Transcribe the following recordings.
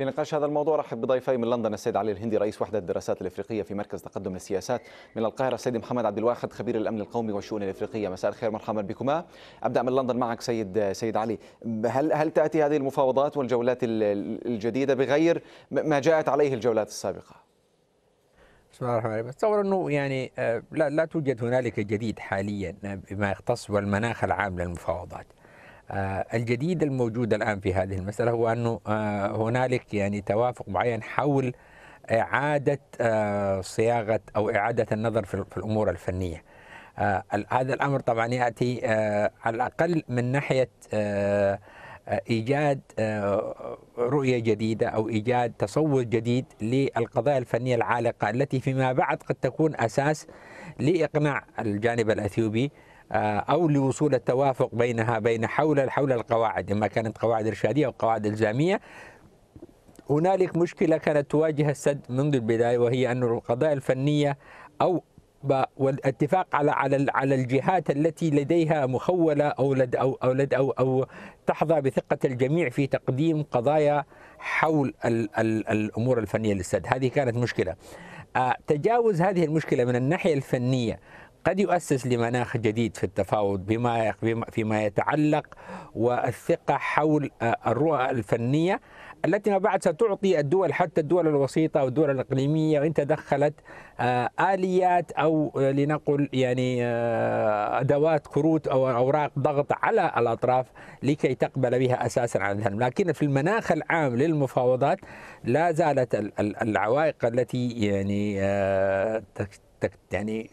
لنقاش هذا الموضوع رحب بضيفي من لندن السيد علي الهندي رئيس وحدة الدراسات الإفريقية في مركز تقدم للسياسات من القاهرة السيد محمد عبد الواحد خبير الأمن القومي والشؤون الإفريقية مساء الخير مرحبا بكما أبدأ من لندن معك سيد سيد علي هل هل تأتي هذه المفاوضات والجولات الجديدة بغير ما جاءت عليه الجولات السابقة؟ بسم الله الرحمن الرحيم اتصور انه يعني آه، لا لا توجد هنالك جديد حاليا آه، بما يختص بالمناخ العام للمفاوضات آه، الجديد الموجود الآن في هذه المسألة هو أنه آه، هنالك يعني توافق معين حول إعادة آه، صياغة أو إعادة النظر في الأمور الفنية هذا الأمر طبعا يأتي على الأقل من ناحية إيجاد رؤية جديدة أو إيجاد تصور جديد للقضايا الفنية العالقة التي فيما بعد قد تكون أساس لإقناع الجانب الأثيوبي آه، او لوصول التوافق بينها بين حول حول القواعد اما كانت قواعد ارشاديه او قواعد الزاميه هنالك مشكله كانت تواجه السد منذ البدايه وهي ان القضايا الفنيه او والاتفاق على على على الجهات التي لديها مخوله او لد او او لد او او تحظى بثقه الجميع في تقديم قضايا حول ال ال الامور الفنيه للسد، هذه كانت مشكله. آه، تجاوز هذه المشكله من الناحيه الفنيه قد يؤسس لمناخ جديد في التفاوض بما فيما يتعلق والثقة حول آه، الرؤى الفنية التي ما بعد ستعطي الدول حتى الدول الوسيطة والدول الإقليمية وإن تدخلت آه، آليات أو آه، لنقل يعني أدوات كروت أو أوراق ضغط على الأطراف لكي تقبل بها أساسا على الهرم لكن في المناخ العام للمفاوضات لا زالت العوائق التي يعني يعني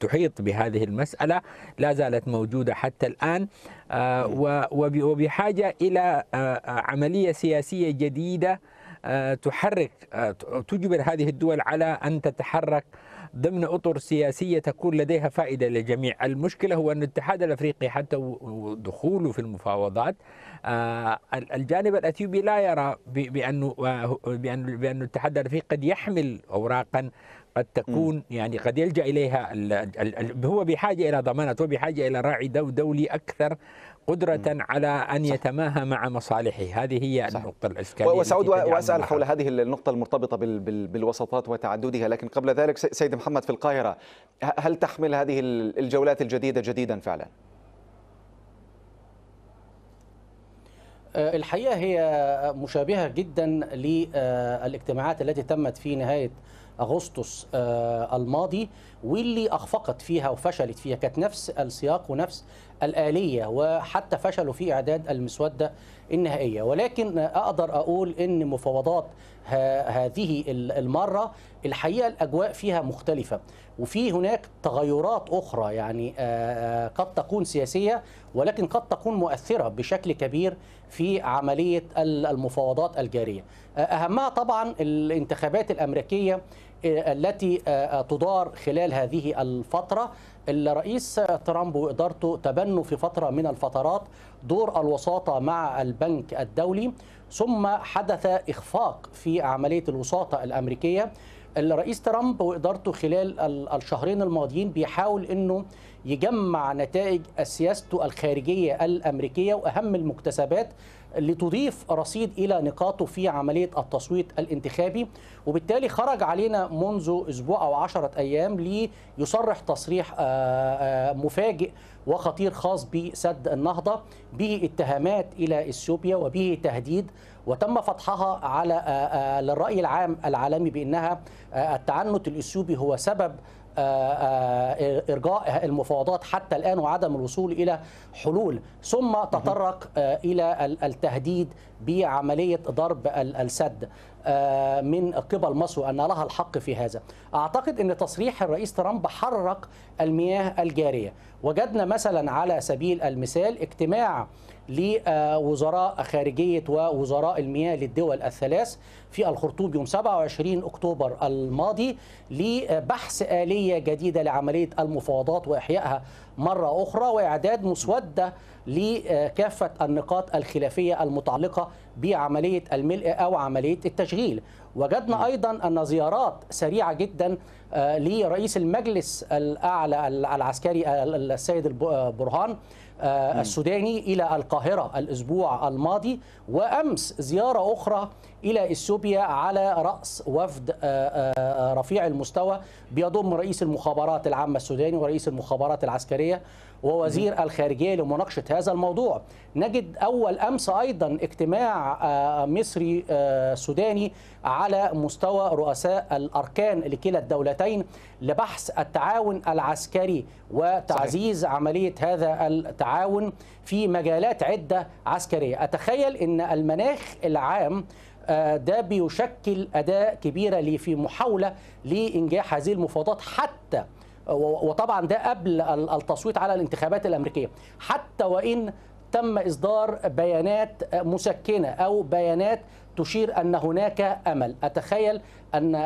تحيط بهذه المسألة لا زالت موجودة حتى الآن آه، نعم. وبحاجة إلى آه، آه، عملية سياسية جديدة تحرك تجبر هذه الدول على أن تتحرك ضمن اطر سياسيه تكون لديها فائده للجميع، المشكله هو ان الاتحاد الافريقي حتى دخوله في المفاوضات الجانب الاثيوبي لا يرى بانه بان الاتحاد الافريقي قد يحمل اوراقا قد تكون م. يعني قد يلجا اليها هو بحاجه الى ضمانات وبحاجه الى راعي دو دولي اكثر قدرة مم. على أن يتماهى مع مصالحه هذه هي صح. النقطة الإشكالية وسأعود وأسأل حول هذه النقطة المرتبطة بالوسطات وتعددها لكن قبل ذلك سيد محمد في القاهرة هل تحمل هذه الجولات الجديدة جديدا فعلا؟ آه، الحقيقه هي مشابهه جدا للاجتماعات التي تمت في نهايه اغسطس آه، الماضي واللي اخفقت فيها وفشلت فيها كانت نفس السياق ونفس الآلية وحتى فشلوا في إعداد المسودة النهائية ولكن أقدر أقول أن مفاوضات هذه المرة الحقيقة الأجواء فيها مختلفة وفي هناك تغيرات أخرى يعني قد تكون سياسية ولكن قد تكون مؤثرة بشكل كبير في عملية المفاوضات الجارية أهمها طبعا الانتخابات الأمريكية التي تدار خلال هذه الفترة الرئيس ترامب وادارته تبنوا في فتره من الفترات دور الوساطه مع البنك الدولي ثم حدث اخفاق في عمليه الوساطه الامريكيه الرئيس ترامب وادارته خلال الشهرين الماضيين بيحاول انه يجمع نتائج سياسته الخارجيه الامريكيه واهم المكتسبات لتضيف رصيد إلى نقاطه في عملية التصويت الانتخابي وبالتالي خرج علينا منذ أسبوع أو عشرة أيام ليصرح تصريح آه، آه، مفاجئ وخطير خاص بسد النهضة به اتهامات إلى إثيوبيا وبه تهديد وتم فتحها على آه، للرأي العام العالمي بأنها التعنت الإثيوبي هو سبب آه، آه، ارجاء المفاوضات حتى الان وعدم الوصول الى حلول ثم تطرق آه، الى التهديد بعمليه ضرب السد آه، من قبل مصر وان لها الحق في هذا أعتقد أن تصريح الرئيس ترامب حرك المياه الجارية وجدنا مثلا على سبيل المثال اجتماع لوزراء خارجية ووزراء المياه للدول الثلاث في الخرطوم يوم 27 أكتوبر الماضي لبحث آلية جديدة لعملية المفاوضات وإحيائها مرة أخرى وإعداد مسودة لكافة النقاط الخلافية المتعلقة بعملية الملء أو عملية التشغيل وجدنا أيضا أن زيارات سريعة جدا آه، لرئيس المجلس الأعلى العسكري آه، السيد آه، برهان آه، السوداني إلى القاهرة الأسبوع الماضي وأمس زيارة أخرى إلى إثيوبيا على رأس وفد آه، آه، رفيع المستوى بيضم رئيس المخابرات العامة السوداني ورئيس المخابرات العسكرية ووزير الخارجية لمناقشة هذا الموضوع نجد أول أمس أيضا اجتماع مصري سوداني على مستوى رؤساء الأركان لكلا الدولتين لبحث التعاون العسكري وتعزيز صحيح. عملية هذا التعاون في مجالات عدة عسكرية أتخيل أن المناخ العام آه، ده بيشكل أداة كبيرة لي في محاولة لإنجاح هذه المفاوضات حتى وطبعا ده قبل التصويت على الانتخابات الأمريكية حتى وإن تم إصدار بيانات مسكنة أو بيانات تشير ان هناك امل اتخيل ان آه،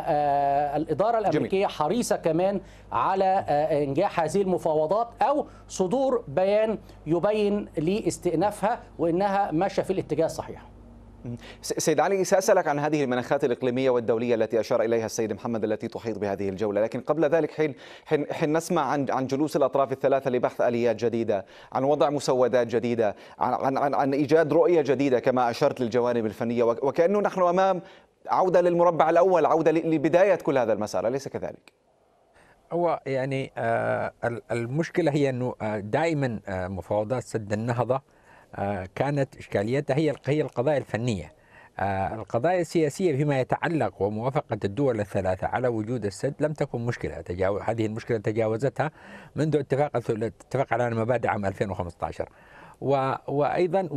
الاداره الامريكيه جميل. حريصه كمان على آه، انجاح هذه المفاوضات او صدور بيان يبين لاستئنافها وانها ماشيه في الاتجاه الصحيح سيد علي سأسألك عن هذه المناخات الإقليمية والدولية التي أشار إليها السيد محمد التي تحيط بهذه الجولة لكن قبل ذلك حين, حين, حين نسمع عن, عن جلوس الأطراف الثلاثة لبحث آليات جديدة عن وضع مسودات جديدة عن, عن, عن, عن إيجاد رؤية جديدة كما أشرت للجوانب الفنية وكأنه نحن أمام عودة للمربع الأول عودة لبداية كل هذا المسار أليس كذلك؟ هو يعني آه، المشكله هي انه آه، دائما آه، مفاوضات سد النهضه آه، كانت إشكاليتها هي هي القضايا الفنية آه، القضايا السياسية فيما يتعلق وموافقة الدول الثلاثة على وجود السد لم تكن مشكلة هذه المشكلة تجاوزتها منذ اتفاق اتفاق على المبادئ عام 2015 وايضا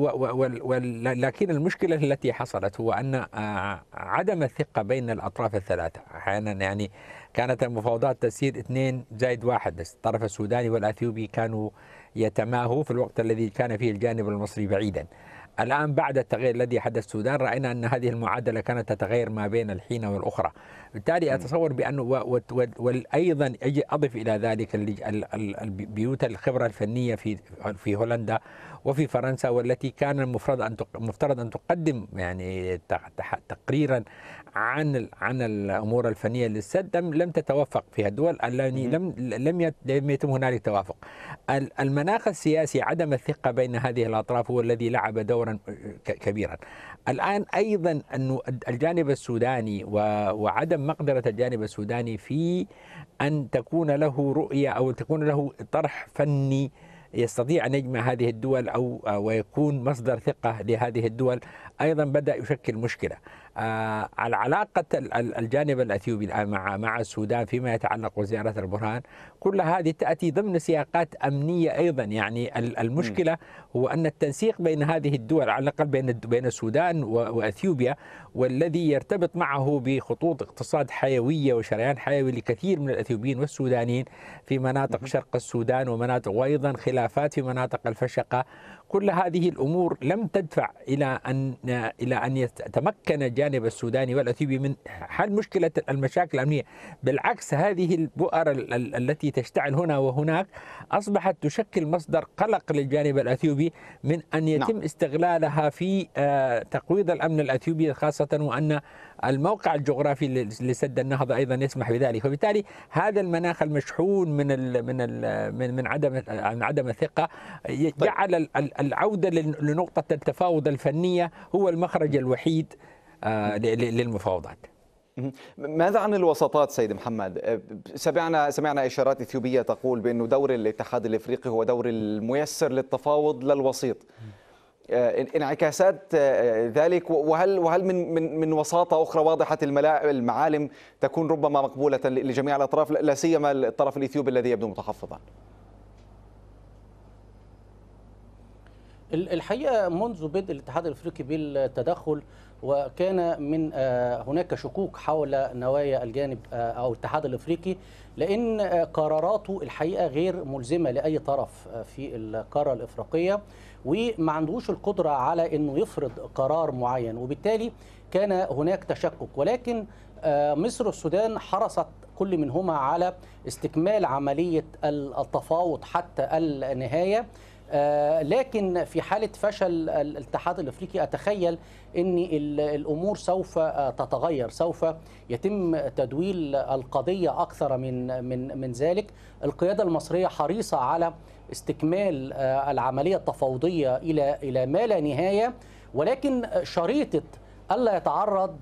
ولكن المشكله التي حصلت هو ان آه، عدم الثقه بين الاطراف الثلاثه احيانا يعني كانت المفاوضات تسير اثنين زائد واحد بس الطرف السوداني والاثيوبي كانوا يتماهوا في الوقت الذي كان فيه الجانب المصري بعيدا الآن بعد التغيير الذي حدث السودان رأينا أن هذه المعادلة كانت تتغير ما بين الحين والأخرى بالتالي أتصور بأنه وأيضا أضف إلى ذلك البيوت الخبرة الفنية في في هولندا وفي فرنسا والتي كان المفترض ان مفترض ان تقدم يعني تقريرا عن عن الامور الفنيه للسد لم تتوافق فيها الدول التي لم لم لم يتم هنالك توافق. المناخ السياسي عدم الثقه بين هذه الاطراف هو الذي لعب دورا كبيرا. الان ايضا انه الجانب السوداني وعدم مقدره الجانب السوداني في ان تكون له رؤيه او تكون له طرح فني يستطيع أن يجمع هذه الدول أو آه، ويكون مصدر ثقة لهذه الدول أيضا بدأ يشكل مشكلة آه، العلاقة الجانب الأثيوبي الآن مع مع السودان فيما يتعلق بزيارة البرهان كل هذه تأتي ضمن سياقات أمنية أيضا يعني المشكلة هو أن التنسيق بين هذه الدول على الأقل بين بين السودان وأثيوبيا والذي يرتبط معه بخطوط اقتصاد حيوية وشريان حيوي لكثير من الأثيوبيين والسودانيين في مناطق شرق السودان ومناطق وأيضا خلافات في مناطق الفشقة كل هذه الامور لم تدفع الى ان الى ان يتمكن الجانب السوداني والاثيوبي من حل مشكله المشاكل الامنيه، بالعكس هذه البؤر التي تشتعل هنا وهناك اصبحت تشكل مصدر قلق للجانب الاثيوبي من ان يتم نعم. استغلالها في آه، تقويض الامن الاثيوبي خاصه وان الموقع الجغرافي لسد النهضه ايضا يسمح بذلك فبالتالي هذا المناخ المشحون من الـ من الـ من, من عدم من عدم الثقه طيب. جعل العوده لنقطه التفاوض الفنيه هو المخرج الوحيد آه، للمفاوضات ماذا عن الوساطات سيد محمد؟ أه، سمعنا سمعنا اشارات اثيوبيه تقول بانه دور الاتحاد الافريقي هو دور الميسر للتفاوض للوسيط. آه، انعكاسات آه، آه، ذلك وهل وهل من من من وساطه اخرى واضحه المعالم تكون ربما مقبوله لجميع الاطراف لا سيما الطرف الاثيوبي الذي يبدو متحفظا الحقيقه منذ بدء الاتحاد الافريقي بالتدخل وكان من هناك شكوك حول نوايا الجانب او الاتحاد الافريقي لان قراراته الحقيقه غير ملزمه لاي طرف في القاره الافريقيه. وما عندوش القدره على انه يفرض قرار معين وبالتالي كان هناك تشكك ولكن آه، مصر والسودان حرصت كل منهما على استكمال عمليه التفاوض حتى النهايه آه، لكن في حالة فشل الاتحاد الأفريقي أتخيل أن الأمور سوف آه، تتغير سوف يتم تدويل القضية أكثر من, من, من ذلك القيادة المصرية حريصة على استكمال آه، العملية التفاوضية إلى, إلى ما لا نهاية ولكن شريطة ألا يتعرض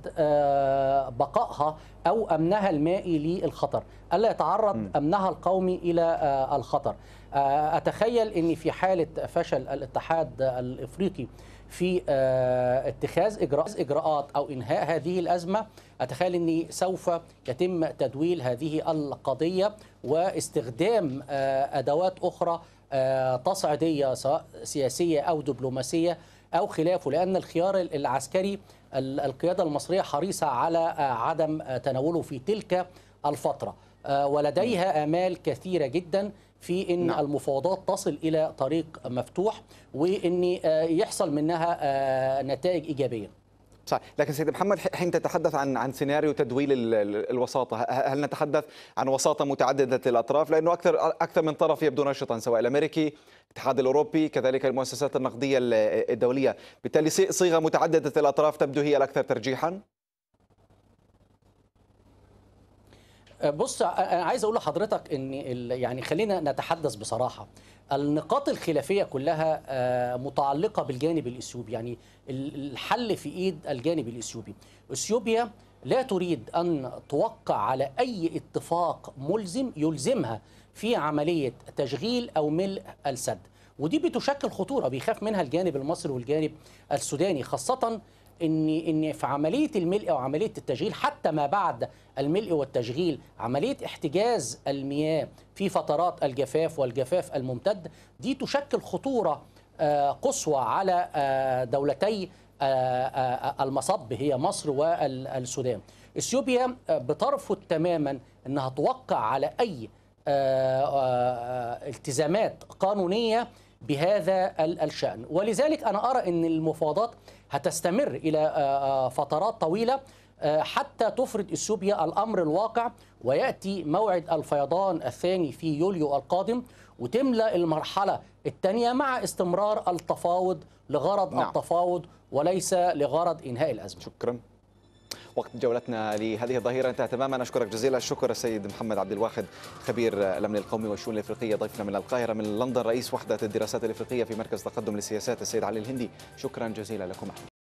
بقائها أو أمنها المائي للخطر ألا يتعرض أمنها القومي إلى الخطر اتخيل ان في حاله فشل الاتحاد الافريقي في آه، اتخاذ اجراءات او انهاء هذه الازمه اتخيل ان سوف يتم تدويل هذه القضيه واستخدام آه، ادوات اخرى آه، تصعيديه سواء سياسيه او دبلوماسيه او خلافه لان الخيار العسكري القياده المصريه حريصه على عدم تناوله في تلك الفتره آه، ولديها آمال كثيرة جدا في ان نعم. المفاوضات تصل الى طريق مفتوح وان آه، يحصل منها آه، نتائج ايجابيه صحيح لكن سيد محمد حين تتحدث عن عن سيناريو تدويل الوساطه هل نتحدث عن وساطه متعدده الاطراف لانه اكثر اكثر من طرف يبدو نشطا سواء الامريكي الاتحاد الاوروبي كذلك المؤسسات النقديه الدوليه بالتالي صيغه متعدده الاطراف تبدو هي الاكثر ترجيحا بص انا عايز اقول لحضرتك ان يعني خلينا نتحدث بصراحه النقاط الخلافيه كلها متعلقه بالجانب الاثيوبي يعني الحل في ايد الجانب الاثيوبي اثيوبيا لا تريد ان توقع على اي اتفاق ملزم يلزمها في عمليه تشغيل او ملء السد ودي بتشكل خطوره بيخاف منها الجانب المصري والجانب السوداني خاصه ان ان في عمليه الملء وعمليه التشغيل حتى ما بعد الملء والتشغيل عمليه احتجاز المياه في فترات الجفاف والجفاف الممتد دي تشكل خطوره آه، قصوى على آه، دولتي آه، المصب هي مصر والسودان اثيوبيا بترفض تماما انها توقع على اي التزامات قانونيه بهذا الشان ولذلك انا ارى ان المفاوضات هتستمر إلى آه، آه، فترات طويلة آه، حتى تفرض اثيوبيا الامر الواقع وياتي موعد الفيضان الثاني في يوليو القادم وتملى المرحله الثانيه مع استمرار التفاوض لغرض نعم. التفاوض وليس لغرض انهاء الازمه. شكرا. وقت جولتنا لهذه الظهيرة انتهى تماما أشكرك جزيلا الشكر السيد محمد عبد الواحد خبير الأمن القومي والشؤون الإفريقية ضيفنا من القاهرة من لندن رئيس وحدة الدراسات الإفريقية في مركز تقدم للسياسات السيد علي الهندي شكرا جزيلا لكم